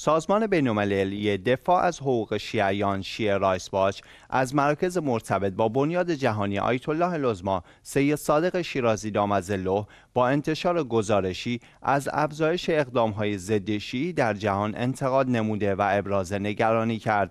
سازمان بینالمللی دفاع از حقوق شیعیان شیعه رایس باش از مرکز مرتبط با بنیاد جهانی آیت الله لزما سید صادق شیرازی دامزله با انتشار گزارشی از افزایش اقدامهای ضد شیعی در جهان انتقاد نموده و ابراز نگرانی کرد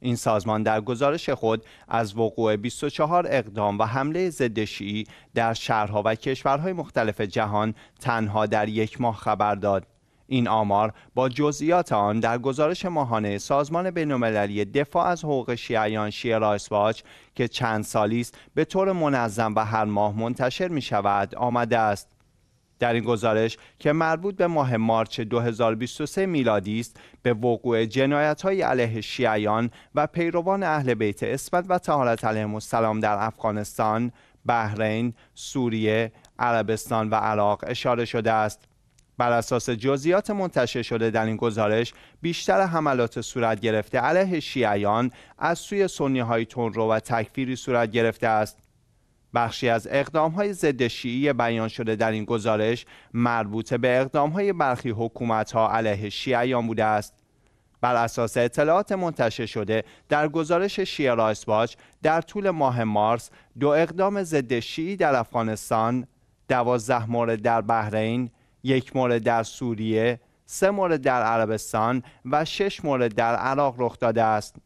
این سازمان در گزارش خود از وقوع 24 اقدام و حمله ضد شیعی در شهرها و کشورهای مختلف جهان تنها در یک ماه خبر داد این آمار با جزئیات آن در گزارش ماهانه سازمان بین‌المللی دفاع از حقوق شیعیان شیرا رایسواچ که چند سالی است به طور منظم و هر ماه منتشر می شود آمده است در این گزارش که مربوط به ماه مارچ 2023 میلادی است به وقوع جنایت های علیه شیعیان و پیروان اهل بیت اسمت و تهارت علیهم السلام در افغانستان، بحرین، سوریه، عربستان و عراق اشاره شده است. بر اساس جزئیات منتشر شده در این گزارش بیشتر حملات صورت گرفته علیه شیعیان از سوی سنی های رو و تکفیری صورت گرفته است بخشی از اقدام های ضد شیعی بیان شده در این گزارش مربوط به اقدام های برخی حکومت ها علیه شیعیان بوده است بر اساس اطلاعات منتشر شده در گزارش شیعه باچ در طول ماه مارس دو اقدام ضد شیعی در افغانستان دوازده مورد در بحرین یک مورد در سوریه، سه مورد در عربستان و شش مورد در عراق رخ داده است.